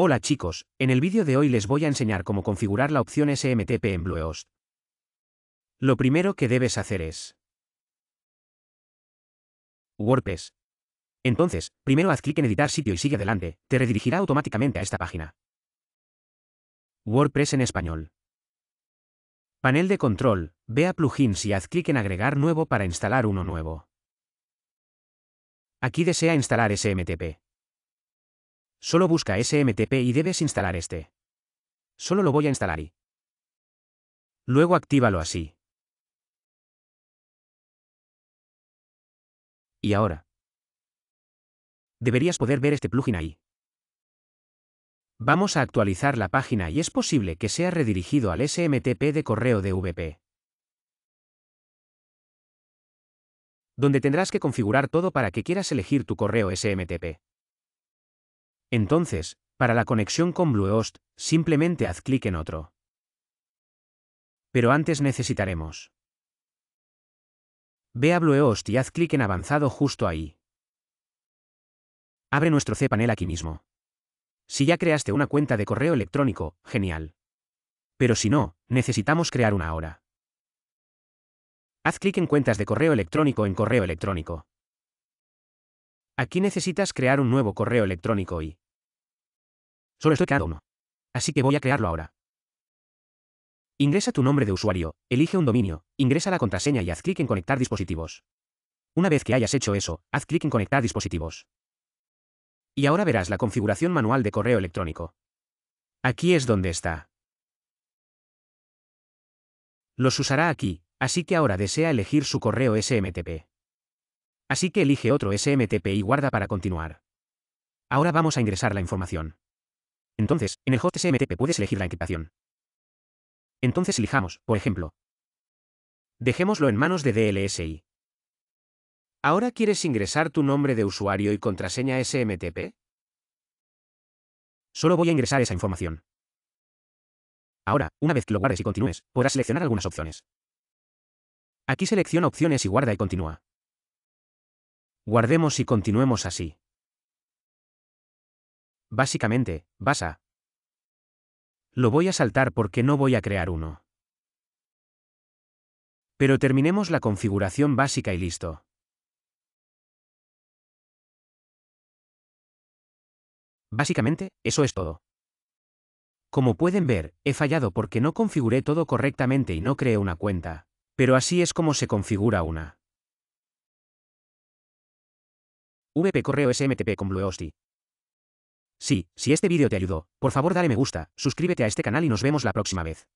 Hola chicos, en el vídeo de hoy les voy a enseñar cómo configurar la opción SMTP en Bluehost. Lo primero que debes hacer es... WordPress. Entonces, primero haz clic en editar sitio y sigue adelante, te redirigirá automáticamente a esta página. WordPress en español. Panel de control, ve a plugins y haz clic en agregar nuevo para instalar uno nuevo. Aquí desea instalar SMTP. Solo busca SMTP y debes instalar este. Solo lo voy a instalar y. Luego actívalo así. Y ahora. Deberías poder ver este plugin ahí. Vamos a actualizar la página y es posible que sea redirigido al SMTP de correo de VP. Donde tendrás que configurar todo para que quieras elegir tu correo SMTP. Entonces, para la conexión con Bluehost, simplemente haz clic en otro. Pero antes necesitaremos. Ve a Bluehost y haz clic en avanzado justo ahí. Abre nuestro cPanel aquí mismo. Si ya creaste una cuenta de correo electrónico, genial. Pero si no, necesitamos crear una ahora. Haz clic en cuentas de correo electrónico en correo electrónico. Aquí necesitas crear un nuevo correo electrónico y... Solo estoy creando uno. Así que voy a crearlo ahora. Ingresa tu nombre de usuario, elige un dominio, ingresa la contraseña y haz clic en Conectar dispositivos. Una vez que hayas hecho eso, haz clic en Conectar dispositivos. Y ahora verás la configuración manual de correo electrónico. Aquí es donde está. Los usará aquí, así que ahora desea elegir su correo SMTP. Así que elige otro SMTP y guarda para continuar. Ahora vamos a ingresar la información. Entonces, en el host SMTP puedes elegir la encriptación. Entonces elijamos, por ejemplo. Dejémoslo en manos de DLSI. ¿Ahora quieres ingresar tu nombre de usuario y contraseña SMTP? Solo voy a ingresar esa información. Ahora, una vez que lo guardes y continúes, podrás seleccionar algunas opciones. Aquí selecciona opciones y guarda y continúa. Guardemos y continuemos así. Básicamente, basa. Lo voy a saltar porque no voy a crear uno. Pero terminemos la configuración básica y listo. Básicamente, eso es todo. Como pueden ver, he fallado porque no configuré todo correctamente y no creé una cuenta. Pero así es como se configura una. VP correo SMTP con bluehosti. Sí, si este vídeo te ayudó, por favor dale me gusta, suscríbete a este canal y nos vemos la próxima vez.